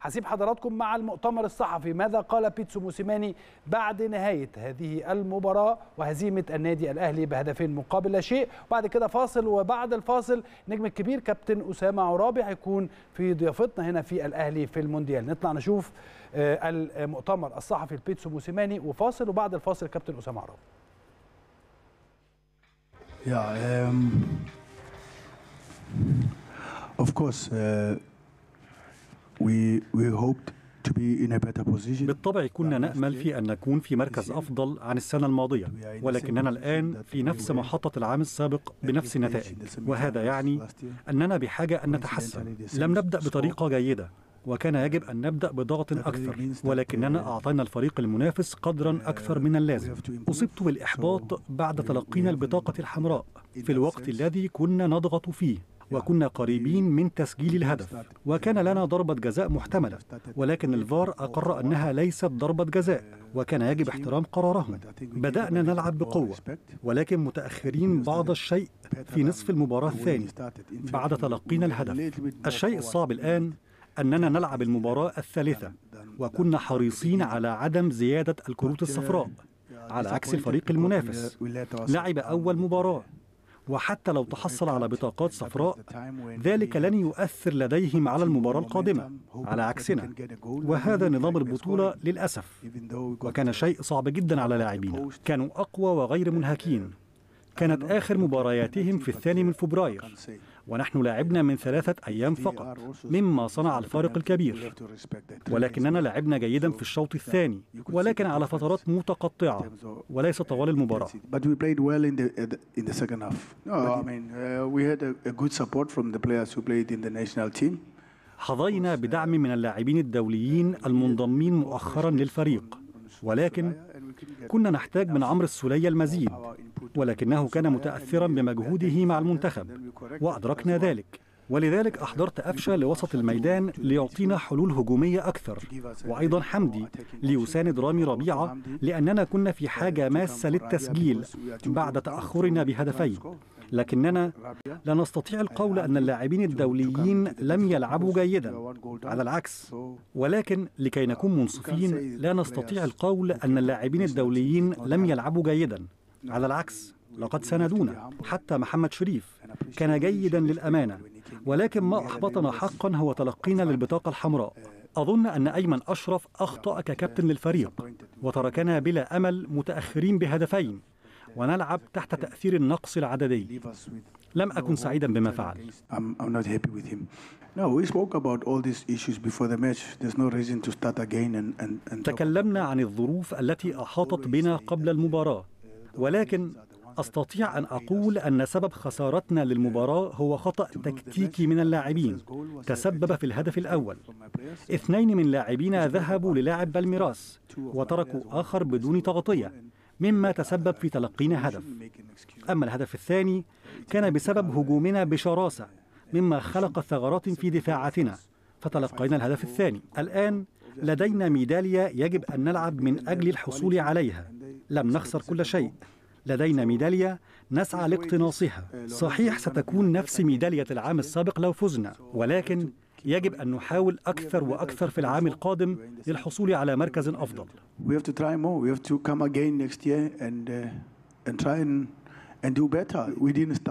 هسيب حضراتكم مع المؤتمر الصحفي ماذا قال بيتسو موسيماني بعد نهاية هذه المباراة وهزيمة النادي الأهلي بهدفين مقابل لا شيء بعد كده فاصل وبعد الفاصل نجم الكبير كابتن أسامة عرابي هيكون في ضيافتنا هنا في الأهلي في المونديال نطلع نشوف آه، المؤتمر الصحفي لبيتسو موسيماني وفاصل وبعد الفاصل كابتن أسامة عرابي Yeah, um, of course, uh, بالطبع كنا نأمل في أن نكون في مركز أفضل عن السنة الماضية ولكننا الآن في نفس محطة العام السابق بنفس النتائج وهذا يعني أننا بحاجة أن نتحسن لم نبدأ بطريقة جيدة وكان يجب أن نبدأ بضغط أكثر ولكننا uh, أعطينا الفريق المنافس قدرا uh, أكثر من اللازم أصبت بالإحباط بعد تلقينا البطاقة الحمراء في الوقت الذي كنا نضغط فيه وكنا قريبين من تسجيل الهدف وكان لنا ضربة جزاء محتملة ولكن الفار أقر أنها ليست ضربة جزاء وكان يجب احترام قرارهم بدأنا نلعب بقوة ولكن متأخرين بعض الشيء في نصف المباراة الثاني بعد تلقينا الهدف الشيء الصعب الآن أننا نلعب المباراة الثالثة وكنا حريصين على عدم زيادة الكروت الصفراء على عكس الفريق المنافس لعب أول مباراة وحتى لو تحصل على بطاقات صفراء ذلك لن يؤثر لديهم على المباراة القادمة على عكسنا وهذا نظام البطولة للأسف وكان شيء صعب جدا على لاعبينا كانوا أقوى وغير منهكين كانت آخر مبارياتهم في الثاني من فبراير ونحن لعبنا من ثلاثة أيام فقط مما صنع الفارق الكبير ولكننا لعبنا جيدا في الشوط الثاني ولكن على فترات متقطعة وليس طوال المباراة حظينا بدعم uh, من اللاعبين الدوليين المنضمين مؤخرا للفريق ولكن كنا نحتاج من عمرو السولية المزيد ولكنه كان متأثرا بمجهوده مع المنتخب وأدركنا ذلك ولذلك أحضرت أفشا لوسط الميدان ليعطينا حلول هجومية أكثر وأيضا حمدي ليساند رامي ربيعة لأننا كنا في حاجة ماسة للتسجيل بعد تأخرنا بهدفين لكننا لا نستطيع القول أن اللاعبين الدوليين لم يلعبوا جيدا على العكس ولكن لكي نكون منصفين لا نستطيع القول أن اللاعبين الدوليين لم يلعبوا جيدا على العكس لقد ساندونا حتى محمد شريف كان جيدا للأمانة ولكن ما أحبطنا حقا هو تلقينا للبطاقة الحمراء أظن أن أيمن أشرف أخطأ ككابتن للفريق وتركنا بلا أمل متأخرين بهدفين ونلعب تحت تأثير النقص العددي لم أكن سعيدا بما فعل تكلمنا عن الظروف التي أحاطت بنا قبل المباراة ولكن أستطيع أن أقول أن سبب خسارتنا للمباراة هو خطأ تكتيكي من اللاعبين تسبب في الهدف الأول اثنين من لاعبينا ذهبوا للاعب بالميراس وتركوا آخر بدون تغطية مما تسبب في تلقينا هدف أما الهدف الثاني كان بسبب هجومنا بشراسة مما خلق ثغرات في دفاعاتنا فتلقينا الهدف الثاني الآن لدينا ميدالية يجب أن نلعب من أجل الحصول عليها لم نخسر كل شيء لدينا ميدالية نسعى لاقتناصها صحيح ستكون نفس ميدالية العام السابق لو فزنا ولكن يجب أن نحاول أكثر وأكثر في العام القادم للحصول على مركز أفضل uh,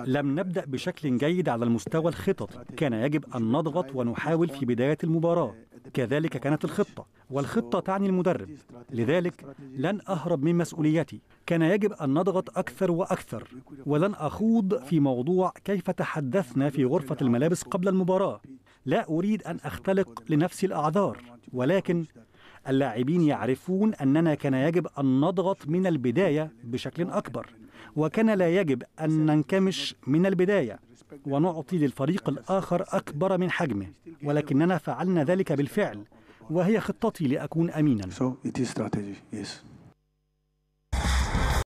لم نبدأ بشكل جيد على المستوى الخططي كان يجب أن نضغط ونحاول في بداية المباراة كذلك كانت الخطة والخطة تعني المدرب لذلك لن أهرب من مسؤوليتي كان يجب أن نضغط أكثر وأكثر ولن أخوض في موضوع كيف تحدثنا في غرفة الملابس قبل المباراة لا أريد أن أختلق لنفسي الأعذار ولكن اللاعبين يعرفون أننا كان يجب أن نضغط من البداية بشكل أكبر وكان لا يجب أن ننكمش من البداية ونعطي للفريق الآخر أكبر من حجمه ولكننا فعلنا ذلك بالفعل وهي خطتي لأكون أمينا so it is strategy. Yes.